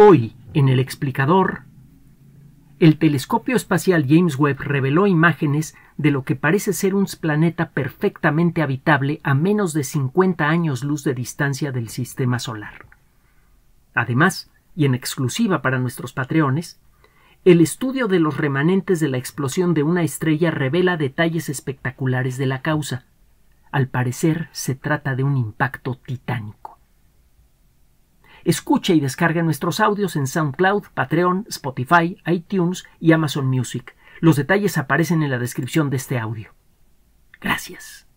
Hoy, en el explicador, el telescopio espacial James Webb reveló imágenes de lo que parece ser un planeta perfectamente habitable a menos de 50 años luz de distancia del sistema solar. Además, y en exclusiva para nuestros patreones, el estudio de los remanentes de la explosión de una estrella revela detalles espectaculares de la causa. Al parecer, se trata de un impacto titánico. Escuche y descarga nuestros audios en SoundCloud, Patreon, Spotify, iTunes y Amazon Music. Los detalles aparecen en la descripción de este audio. Gracias.